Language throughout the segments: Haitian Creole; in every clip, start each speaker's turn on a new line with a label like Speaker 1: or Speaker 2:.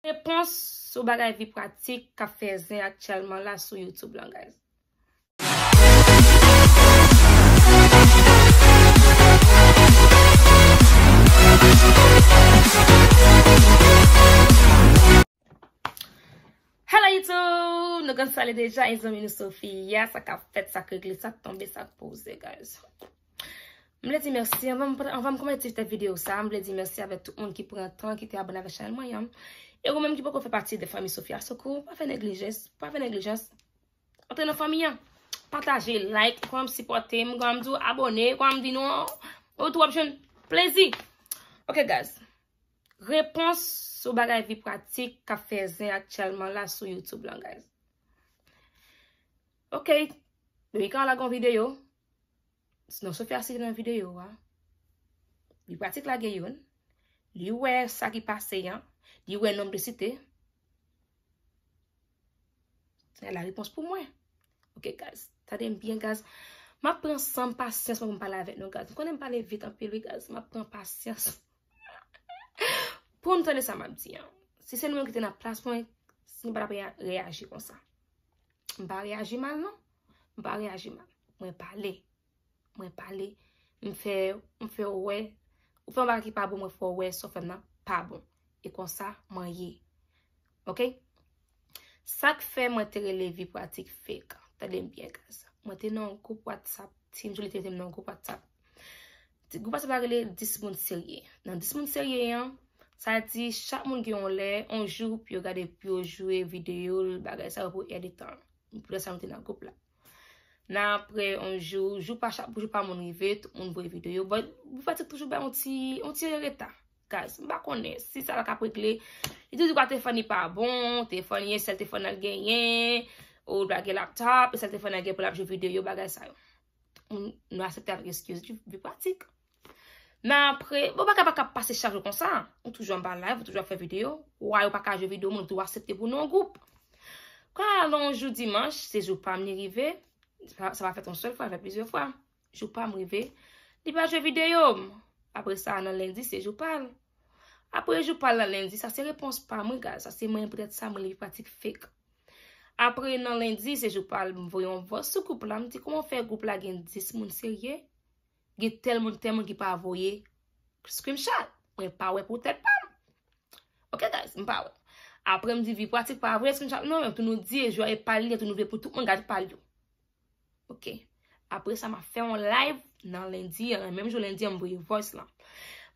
Speaker 1: Repons sou bagay vi pratik ka fezen aktyalman la sou YouTube lan guys Hello YouTube! Nou gen sali deja, izo minou Sofya Sa ka fet, sa ke glis, sa tombe, sa pose guys Mle di mersi, anva m komade ti jete video sa Mle di mersi ave tout moun ki pou entran, ki te abonave chanel mwen yon Mle di mersi, anva m komade ti jete video sa E ou menm ki pou kon fè pati de fami Sofia Sokou, pa fè neglijens, pa fè neglijens. Ate nan fami yon, pataje, like, kwa m sipote m, kwa m do abone, kwa m di nou, ou tou opsyon, plezi. Ok, gaz, repons sou bagay vi pratik ka fè zè atyèlman la sou YouTube lan, gaz. Ok, nou i kan lagon video, se nan Sofia Sokou nan video, vi pratik la gen yon, li wè sa ki pase yon, Yowen nombre si te? Se la ripons pou mwen. Ok, gaz. Tade mbyen, gaz. Ma pren san pasyans mwen pou mpala avek nou, gaz. Konen mpale vit anpe lwi, gaz. Ma pren pasyans. Pou mtane sa mabzi, an. Se se nou mwen ki te na plas, mwen... Mwen pala pou reyaji kon sa. Mpa reyaji man, non? Mpa reyaji man. Mwen pali. Mwen pali. Mfe... Mfe oue. Ou fè mba ki pabon, mwen fò oue. Sò fè mna, pabon. E kon sa, man ye. Ok? Sak fe mwen terele vi pratik fe ka. Ta deme bya gaza. Mwen tena an koup wata. Tim joulite men an koup wata. Koup wata ba rele dis moun serye. Nan dis moun serye yan, sa ti chak moun gyo an le. An jou, pi yo gade, pi yo jowe videyo. Ba rele sa wapou editan. Mwen pou de sa moun tena koup la. Nan apre an jou, jou pa chak, pou jou pa moun rivet. Moun bwe videyo. Bon, moun pratik toujou ba, moun ti reta. Mba konen, si sa la ka pou ekle, itou di wak te fon ni pa bon, te fon yen, sel te fon al gen yen, ou blage lak tap, sel te fon al gen pou la jou videyo bagay sa yo. Ou nou asepte avre eskyo, si di vi pratik. Mba apre, wou baka baka pase chak yo konsan, ou toujou an ban live, ou toujou an fwe video, wou wak a jou video, moun tou asepte pou nou goup. Kwa lan jou dimanj, se jou pa mni rive, sa va fwe ton sol fwe, fwe pizyo fwe, jou pa mrive, di ba jou video yo, Apre sa nan lendi se jupal. Apre jupal nan lendi, sa se repons pa mwen gaz. Sa se men prete sa mwen li pratik fek. Apre nan lendi se jupal, mwen voyon vòs sou koup la. Mwen di koman fè koup la gen dis moun serye? Gen tel moun, tel moun gen pa avoye? Scrimchat! Mwen pawe pou tèd pan! Ok gaz, mwen pawe. Apre mwen di vi pratik pa avoye, scrimchat. Non, mwen tou nou di, e jwa e pali, mwen tou nou ve pou tout mwen gaz pal yo. Ok. apre sa ma fe yon live nan lendi, yon menm joun lendi yon mbouye voice la.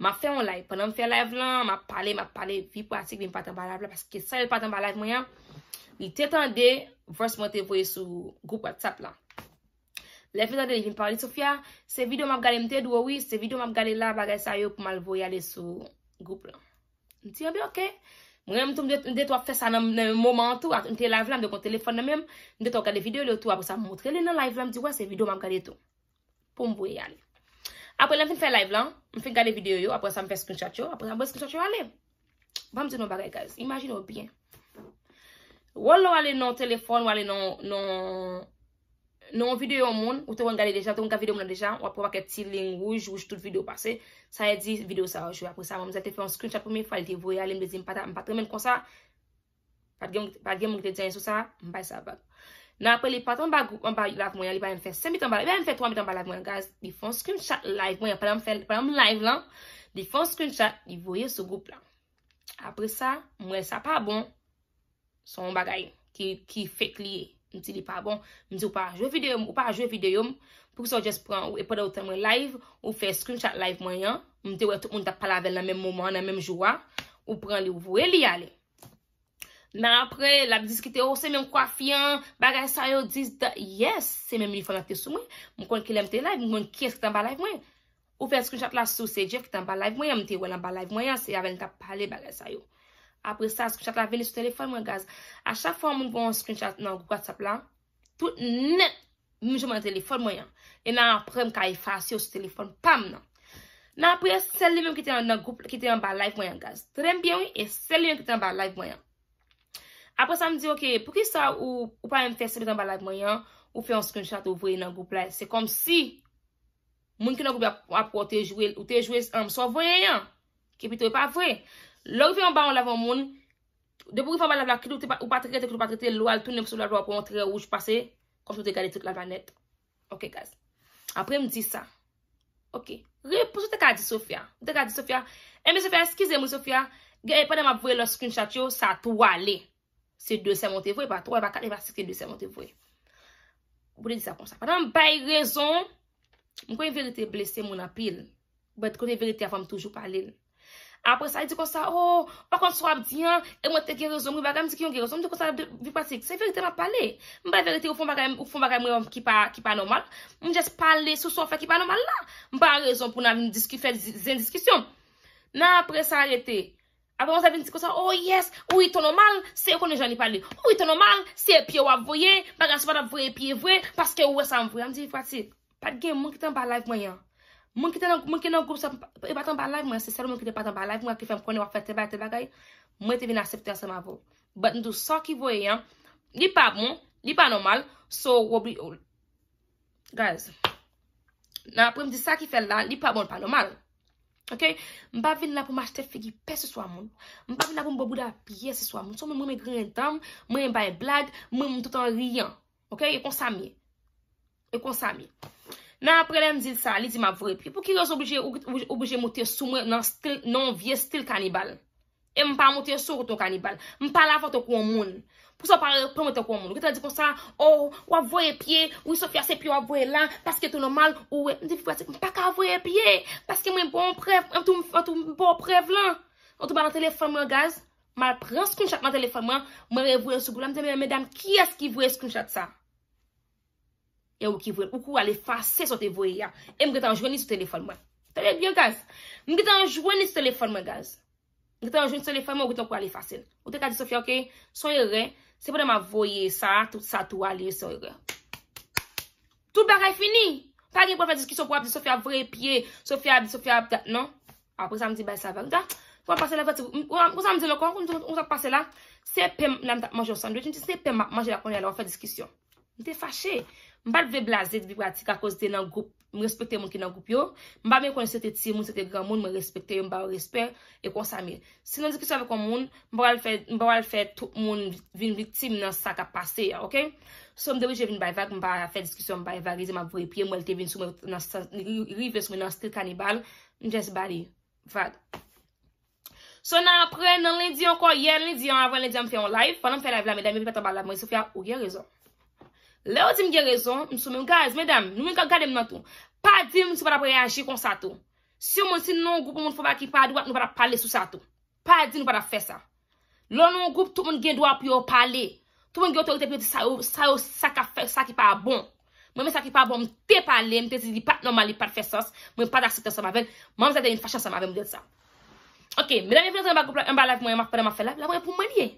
Speaker 1: Ma fe yon live. Pendan fe yon live la, ma pale, ma pale, fi patik din patan ba live la, paske sa yon patan ba live mwenya, mi tetan de, voice mwote yon mbouye sou goup wak tap la. Lef mi tatan de, vin pa wali sou fya, se video mwap gade mte dwo wisi, se video mwap gade la, bagay sa yo pou malvou yade sou goup la. Nti yon bi okè? Mwen mwen tou mwen det wap fè sa nan mwen mouman tou, ak mwen te la vlam, de kon telefon nan mwen mwen, mwen det wap kade videyo, le ou tou apre sa mwotre, le nan la vlam, di wè se videyo mwen kade tou. Pou mwen mwen yale. Apo, lè mwen fè la vlam, mwen fè kade videyo yo, apre sa mwen fè skoun chachyo, apre sa mwen fè skoun chachyo, ale, vè mwen tou nan bagay gaz, imagine ou bien. Wò lò ale nan telefon, wò ale nan... Nou videyo yon moun, ou te wang gade deja, te wang gade videyo moun la deja, wap wap wak e ti ling wouj wouj tout videyo pase, sa e di videyo sa wajou. Apre sa, moun mou zate fonskoun chat pomi fwa, li te voye alen de zin pata, mou patre men kon sa, pat gen moun ki te djen sou sa, mou bay sa bak. Nan apre li patan ba grou, mou bay laf moun ya, li bayan fe se mitan ba laf, li bayan fe toan mitan ba laf moun ya, gaz, li fonskoun chat live moun ya, padan mou fè, padan mou live lan, li fonskoun chat, li voye sou groupla. Apre sa, moun wè sa pa bon, son bagay M ti li pa bon, m di ou pa a jwe videyom, ou pa a jwe videyom, pou sa ou jes pran ou epoda ou temwe live, ou fe screenshot live mwen yan, m ti wè tou mwen tap pale avèl nan mèm mouman, nan mèm jwa, ou pran li ou vwe li alè. Na apre, la bi diskite, ou oh, se mèm kwa fiyan, bagay sa yo, diz da yes, se mèm li fò natè sou mwen, m konkele m te live, m moun kèk tan ba live mwen, ou fe screenshot la sou se jèk tan ba live mwen, m ti wè nan ba live mwen yan, se avèl tap pale bagay sa yo. Apre sa, screenshot la veni sou telefon mwen gaz. A chak fwa mwen bon screenshot nan WhatsApp la, tout nan mwen jom an telefon mwen yan. E nan aprem ka e fasyo sou telefon, pam nan. Nan apre, sel liwen mwen ki te yon nan group, ki te yon ba live mwen yan gaz. Trenm byen yon, e sel liwen ki te yon ba live mwen yan. Apre sa, mwen diyo ki, pou ki sa ou pa yon fe screenshot nan ba live mwen yan, ou fe yon screenshot ou vwe nan group la, se kom si, mwen ki nan group apwa ou te jwe, ou te jwe, an mwen so vwe yon. Ke pi to e pa vwe. Lori fè yon ba yon lavan moun, de pou yon fè yon ba lavan lavan, ki douti ou pa trete, ki douti ou pa trete, lou al tounen pou sou lavo a pou antre ou jpase, kon jpote gade tout lavan net. Ok, gaz. Apre m di sa. Ok. Rè pou jote kadi Sofia. Jote kadi Sofia. Eme eh, Sofia, eskize mou Sofia. Gè, e padè m ap vwe lòs koun chachyo, sa tou wale. Se dò se mwote vwe, ba tou wale ba kade va e se dò se mwote vwe. Bounè di sa kon sa. Padè m bay rezon, m kon yon verite blese m Apre sa, e di kon sa, oh, pa kon so ap diyan, e mwen te gen rezon, mwen bagan mwen di ki yon gen rezon, mwen di kon sa, vi pratik, se verite ma pale, mwen ba verite ou fon bagan mwen ki pa anormal, mwen jes pale sou sou afe ki pa anormal la, mwen ba an rezon pou nan ven diski fè zin diskisyon. Nan apre sa, rete, apre mwen se ven diski kon sa, oh yes, ou ito anormal, se konen jan ni pale, ou ito anormal, se pye wap vwe, bagan sou wap vwe, pye vwe, paske ou wesan vwe, mwen di, pratik, pat gen mwen ki tan ba live mwen yan. Mon ke te nan goup se e batan ba live, mwen se sèl mon ke te batan ba live, mwen kifèm konen wak fè te bè te bè gèy, mwen te vè n à sèp tap se m avò. Bèt nou so ki vò yè, li pa bon, li pa anormal, sou woubli ou. Gèz, nan apre m di sa ki fè la, li pa bon, pa anormal. M pa vè n la pou m achère fè ki pèse swamon, m pa vè n la pou m bobou la piè se swamon, sou m mè mè mè mè mè mè mè mè mè, m mè mè mè mè mè mè mè mè mè mè Nan aprele m zid sa, li di ma vwe pye, pou ki yo sou obligye moutir sou mwen nan non vie stil kanibal. E m pa moutir sou koutou kanibal, m pa la fote kou an moun. Pou sa pwede pwede kou an moun, ki ta di konsa, o, oh, wap vwe pye, ou yi sou fiyase, pi wap vwe lan, paske tono mal, ou wep, m pa ka vwe pye, paske mwen bon prev, an tou bon prev lan. An tou ba nan telefonman gaz, mal prens koun chate nan telefonman, m were vwe sou goulan, m deye, mèdame, ki yas ki vwe skoun chate sa? E ou ki vwèl. Ou kou alè fase sou te vwèl ya. E mwen gète anjweni sou telefon mwen. Tèlè gèm gaz. Mwen gète anjweni sou telefon mwen gaz. Mwen gète anjweni sou telefon mwen ou gète anjweni pou alè fase. Ou tèlè gaz di Sofya ok. Sou yè rè. Se pwèlè mwen vwèlè sa. Tout sa tou alè. Sou yè rè. Tout bagay fini. Tèlè gèm pou fèl diskisyon pou ap di Sofya vwèlè piye. Sofya ap di Sofya ap. Non. Apre sa mwen di bèlè sa vèl Mbade ve blazet vibratik a koz de nan goup, mbe respekte yon ki nan goup yo. Mbade mbe konen se te ti, mbe se te gran moun, mbe respekte yon, mba o respen, e kon sa mi. Se nan diskusyon ve kon moun, mba wale fet tout moun vin vitim nan sak a pase ya, ok? So mde wè jè vin bay vag, mba fè diskusyon, mba evalize, mba vwe pye, mbe wale te vin sou mwen, rive sou mwen nan stil kanibal, mbe jè se bade, vag. So nan apre, nan lè di anko, yè lè di an, avè lè di an, mpe yon live, pwè nan mpe live la mèdame, mbe pata bala mwen, se fè Le ou di m gen rezon, m sou men, guys, medam, nou men ka gade m nan tou, pa di m sou para preyaje kon sa tou. Si yo monsi nan ou goup moun foba ki pa adouak, nou para pale sou sa tou. Pa di nou para fe sa. Le ou nan ou goup, tout moun gen dwa pou yo pale. Tout moun gen ou tepe yo di sa yo, sa yo, sa ka fe, sa ki pa abon. Mwen men sa ki pa abon, m te pale, m te se li pat normali, pat fe sos, mwen pat aksepte sa ma ven, mwem zade yon fachan sa ma ven mou de sa. Ok, medam, m ven zan m ba live mwen, m pa de ma fe live, la mwen pou manye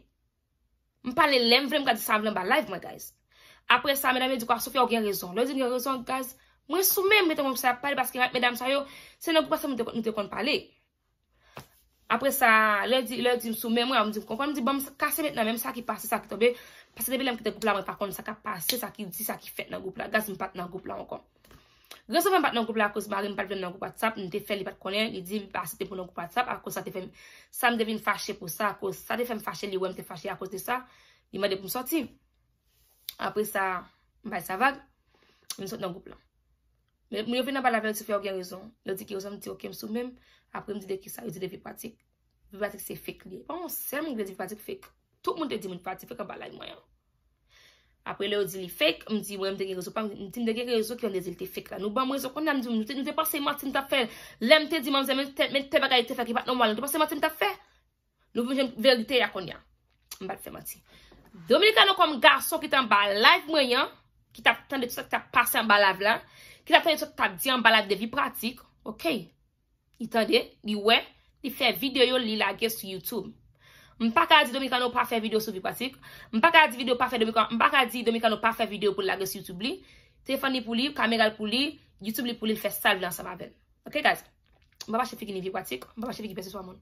Speaker 1: Apre sa, mèdame di kwa soufye ogyen rezon. Lè di gen rezon, gaz, mwen soumè mwen te konp sa pale paske mwen met mèdame sa yo, se nan goupa sa mwen te konp pale. Apre sa, lè di mwen soumè mwen, mwen di mkonp pale, mwen di bom, kase mèdame, mwen sa ki pase, sa ki tobe, pase mwen mwen ki te goup la mwen pa kon, sa ki pase, sa ki fè nan goup la. Gaz, mwen pat nan goup la ankon. Gaz, mwen pat nan goup la, kouz bari mwen pat vyen nan goupa tap, mwen te fè li pat konen, mwen te fè li pat konen, apre sa, mbay sa vage, mwen sot nan goup lan. Mwen yo vina bala veyo ti fye ou gen rezon, lè di ki yo zan mwen ti okèm sou mèm, apre mwen di de ki sa, mwen di de vipatik, vipatik se fèk li, anse, mwen di de vipatik fèk, tout mwen te di mwen pratik fèk a bala yon. Apre lè yo di li fèk, mwen di wè mwen te gen rezon, mwen ti mwen te gen rezon ki yon de zil te fèk la, nou ban mwen zokon nan, mwen te pasè mati mta fèl, lè mwen te di man zè men te bagay te fèk yon, Dominika nou kom gason ki tan ba live mwenyan, ki tan de tout sa ki ta pase an balav la, ki tan de tout sa ki ta di an balav de vi pratik, ok, i tan de, i wè, i fè videyo li lage sou Youtube. M pa ka di Dominika nou pa fè video sou vi pratik, m pa ka di Dominika nou pa fè video pou lage sou Youtube li, telefon li pou li, kameral pou li, Youtube li pou li fè salve lan sa mabel, ok guys. Mpa mpa chefi ki ni vie kwa tik, mpa mpa chefi ki pese swa moun.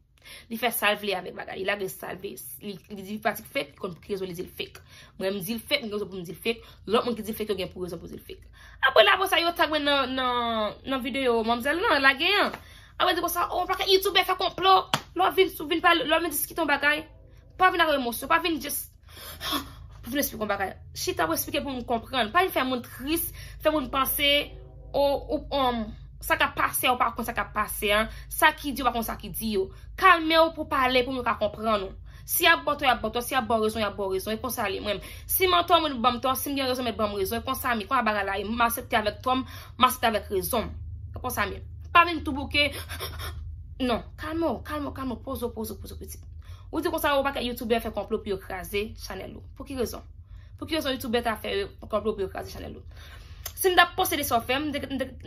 Speaker 1: Li fe salve li avek bagay. Li la ge salve. Li di vi patik fek, kon pou ki rezo li zil fek. Mwen mzil fek, mwen gen pou mzil fek. Lop mwen ki zil fek, gen pou gen mzil fek. Apo la pou sa yo tagwen nan video, mamzal nan, la gen. Apo di pou sa, o, oh, mpa ke youtuber e fe konplo. Loi vin sou vin pal, loi men diskiton bagay. Pa vin aro emosyo, pa vin jes. Pou vin esplikon bagay. Chita pou esplikon pou mwen kompran. Pa yon fe moun tris, fe moun panse. Um, Sa ka pase ou pa akonde sa ka pase an, sa ki di ou akonde sa ki di ou. Kalme ou pou pale pou mwen ka kompren nou. Si ya bon rezon, ya bon rezon, e kon sa li mwen. Si mwen tom ou mwen bom tom, si mwen rezon mwen bom rezon, e kon sa mi. Kon a baga la, e masete avek tom, masete avek rezon. E kon sa mi. Pa ven tou bouke, nan, kalme ou, kalme ou, kalme ou, pouzo, pouzo, pouzo kouti. Ou di kon sa ou pa ke Youtube fè konplo pi okraze chanel ou. Fou ki rezon. Fou ki rezon Youtube fè konplo pi okraze chanel ou. Se mda poste de so fèm,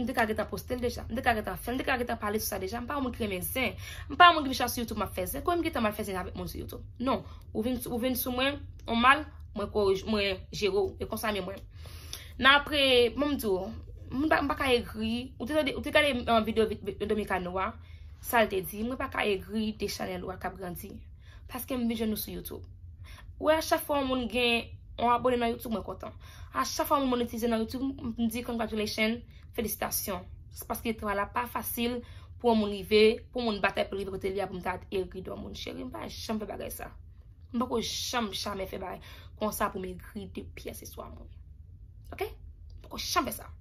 Speaker 1: mde kage ta postel deja, mde kage ta fèm, mde kage ta pale sou sa deja, mpa mwen kremen sen, mpa mwen gwi chan sou Youtube ma fezen, kwen mwen gwi ta ma fezen avèk mwen sou Youtube? Non, ou ven sou mwen, m'm oh, ou mal, mwen korjou, mwen jero, mwen konsame mwen. Nan apre, mwen mdou, mwen baka egri, ou te gade mwen video yon domi kanwa, sa lte di, mwen baka egri de chanel wakab ranti. Paske mwen jenou sou Youtube. Ou a chafon mwen gen... On abone nan Youtube, mwen kontan. A chan fwa mwen monetize nan Youtube, mwen di congratulations, felicitasyon. Se paske etre wala pa fasil pou mwen rive, pou mwen batay pou rive kote liya pou mwen tat el gridwa mwen cheri. Mwen pa chan pe bagay sa. Mwen pa kou chan chan me febay konsa pou mwen grid de piase swa mwen. Ok? Mwen pa kou chan pe sa.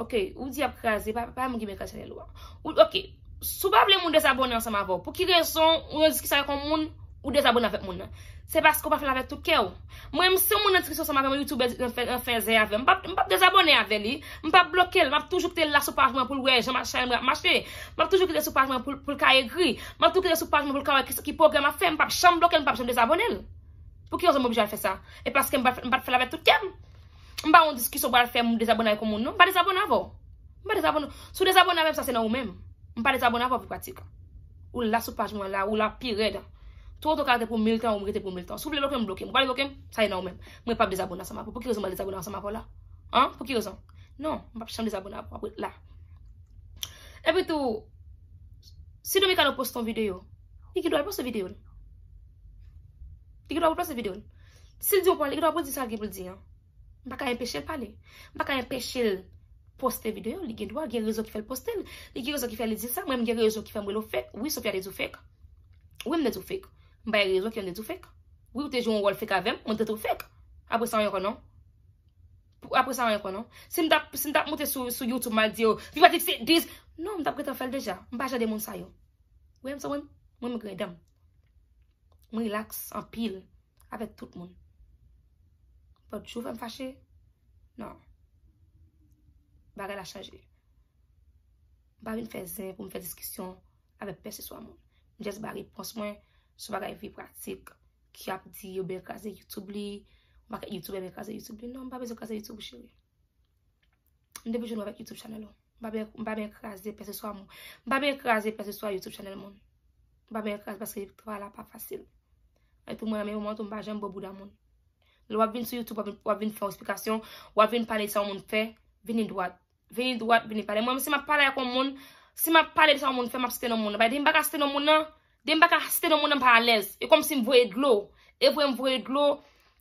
Speaker 1: Ok, ou di ap kaze, pa mwen gime kaze chan el wak. Ok, sou bab le mwen desabone ansan ma vop, pou ki reson, ou nan diski sa yon kon moun, Ou desabon avèk moun. Se bas kou pa fè la vèk tout kè ou. Mwen mse moun entri sou sa mwen mwen YouTube en fè zè avè. Mwen pa p désabonè avè li. Mwen pa blokè l. Mwen pa toujou kè l la sou pajman pou l wèj. Mwen pa chè mwen ap machè. Mwen pa toujou kè l sou pajman pou l kaj ekri. Mwen pa toujou kè l sou pajman pou l kaj wèk ki poukè mwen fè. Mwen pa chè m blokè l. Mwen pa chè m désabonè l. Pou kè yo zè m objè al fè sa? E bas kè m bat fè la vè Toto karte pou mil tan ou mirete pou mil tan. Souple lòke m blokèm. M wè pap dezabona sa ma pou. Pou ki rozon ma dezabona sa ma pou la? Pou ki rozon? Non. M pap chan dezabona sa ma pou la. Epe tou. Si do m e kano post ton videyo. E ki do apos se videyon. E ki do apos se videyon. Si l diyon pou ale. E ki do apos se videyon. M baka yon pechel pale. M baka yon pechel poste videyo. E ki do apos se videyon. E ki do apos se videyon. E ki do apos se videyon. Mbaye rezon ki yon de tou fèk. Ou te joun wòl fèk avèm, mwen te tou fèk. Apre sa an yon konon. Apre sa an yon konon. Si mdap mwote sou YouTube mal diyo, viva ti fèk diz, non mdap preten fèl deja. Mba jade moun sayo. Ouèm sa wèm? Mwen mwen gredèm. Mwen relax, an pil, avèk tout moun. Pòt chou fèm fache? Non. Barè la chanje. Barè mwen fèzè, mwen fèm diskisyon, avèk pè se swamon. Mwen jès barè, pons mwen Sou bagay vi pratik ki ap di yo be ekraze YouTube li. Ou baka YouTube e be ekraze YouTube li. Non, mba be ekraze YouTube chiri. Mdebi joun wav ek YouTube chanel ou. Mba be ekraze peseswa moun. Mba be ekraze peseswa YouTube chanel moun. Mba be ekraze baske jivt wala pa fasil. Aipou mwen ame mwant ou mba jen bo bouda moun. Lwa vin sou YouTube, wap vin fwa usifikasyon. Wap vin pale disa ou moun fe. Vin idwad. Vin idwad, vin ipale. Mwen si ma pale yako moun. Si ma pale disa ou moun fe, mba pseten ou moun. Baye di De mba ka siten nou moun nan paralèz. E kom si mvouye glou. E mvouye mvouye glou.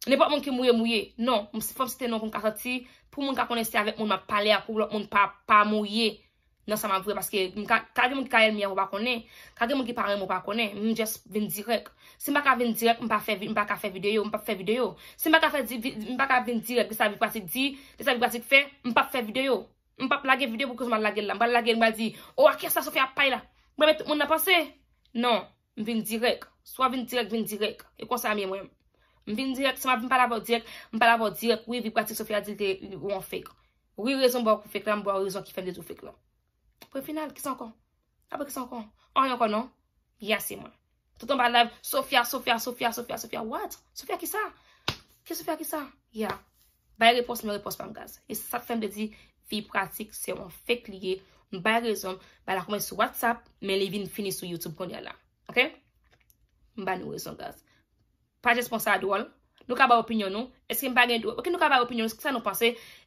Speaker 1: Ne pot moun ki mouye mouye. Non. Mwen si fòm siten nou kon kase ti. Pou moun ka konesi avèk moun nan pale akou. Lòk moun pa mouye. Nan sa mwen vwe. Paske kage moun ki kael miye mou pa kone. Kage moun ki pare mou pa kone. Mwen jes vin direk. Se mba ka vin direk. Mba ka fè videyo. Mba ka fè videyo. Se mba ka vin direk. Kè sa vi kwa si di. Kè sa vi kwa si fè. Mwen vin direk. Swa vin direk, vin direk. E kon sa a mwen mwen. Mwen vin direk. Swa vin pala vò direk. Mwen pala vò direk. Oui, vi pratik. Sofia, di de yon fèk. Oui, rezon mwen fèk la. Mwen bwa rezon ki fèm de yon fèk la. Pwè final, kis an kon? Ape kis an kon? An yon kon non? Ya, se mwen. Toutan pala, Sofia, Sofia, Sofia, Sofia, Sofia. What? Sofia, ki sa? Ki Sofia, ki sa? Ya. Baye repos, mwen repos pwèm gaz. E sa fèm de di, fi pratik, se Ok? Mba nouwe son gaz. Paj esponsa a douol. Nou ka ba opinyon nou. Ok, nou ka ba opinyon nou.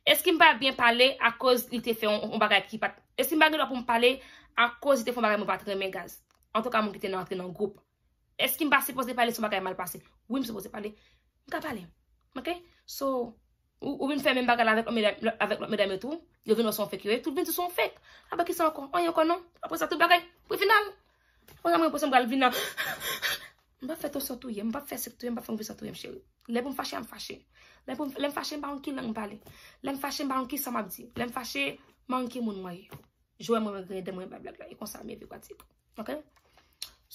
Speaker 1: Eski mba bien pale a koz il te fe yon bagay ki pat. Eski mba bien la pou m pale a koz il te fe yon bagay mou patre men gaz. En tout ka moun ki te nan atre nan goup. Eski mba se pose pale sou bagay mal pase. Ou m se pose pale. Mka pale. Ou m fe men bagay la vek lò medan metou. Yo vin nou son fe kire. Tout ben tout son fe. A be ki se an kon. A po sa tout bagay. Pou final. Ou la mwen pwese m gal vina. M wap fè ton sotouye, m wap fè sèk touye, m wap fè m vè sotouye m chèri. Lè m fache an fache. Lè m fache m bar anki lan m pale. Lè m fache m bar anki samabdi. Lè m fache man anki moun mwoye. Jouè m wè mè gredè m wè m wè blagla. E konsa mè vik wadip. Ok?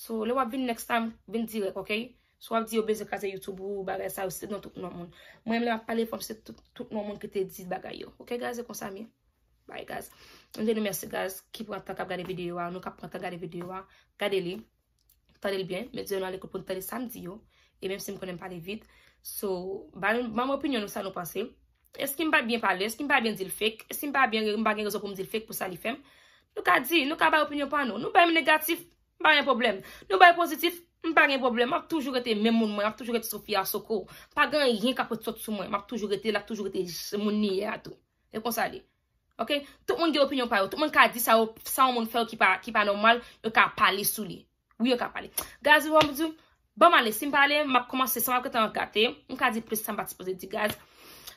Speaker 1: So lè wap vin next time, vin direk, ok? So wap di yo bezè kaze YouTube ou bagay sa ou sèd nan tout nou moun. M wè m lè wap pale fòm sèd tout nou moun ki te diz bagay yo. Bay gaz. Mende nou mersi gaz. Ki pou anta kap gade videyo a. Nou kap pou anta gade videyo a. Gade li. Tade li byen. Medye nou ale koupon tade samdi yo. E menm se m konen pale vid. So, ban mwen opinyon nou sa nou pase. Eski m ba bien pale. Eski m ba bien di l fek. Eski m ba bien m bagen rezon pou m di l fek pou sa li fem. Nou ka di. Nou ka bay opinyon panon. Nou bay m negatif. Bayen problem. Nou bayen pozitif. Nou bayen problem. M ap toujou rete men moun mwen. M ap toujou rete Sofia Soko. M pa gan yin kapot sot Ok, tout moun ge opinyon pa yo, tout moun ka di sa yo, sa yon moun fe yo ki pa anormal, yo ka pale sou li. Ou yo ka pale. Gaz, yon wamp di, ba man le sim pale, map komanse san apke tan gate, yon ka di presi san batispoze di gaz.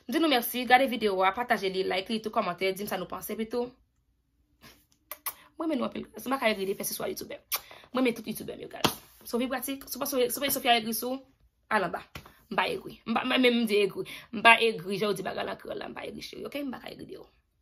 Speaker 1: Di nou mersi, gade videyo wa, pataje li, like li, tout komante, di msa nou panse pi tout. Mwen men nou api, mwen men tout youtubem yo gaz. Sofi pratik, sofi sofi a egri sou, ala ba, mba egri. Mba, mwen men mdi egri, mba egri, jow di baga lakro la, mba egri chou, ok, mba ka egri di yo.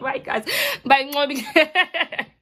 Speaker 1: right guys bye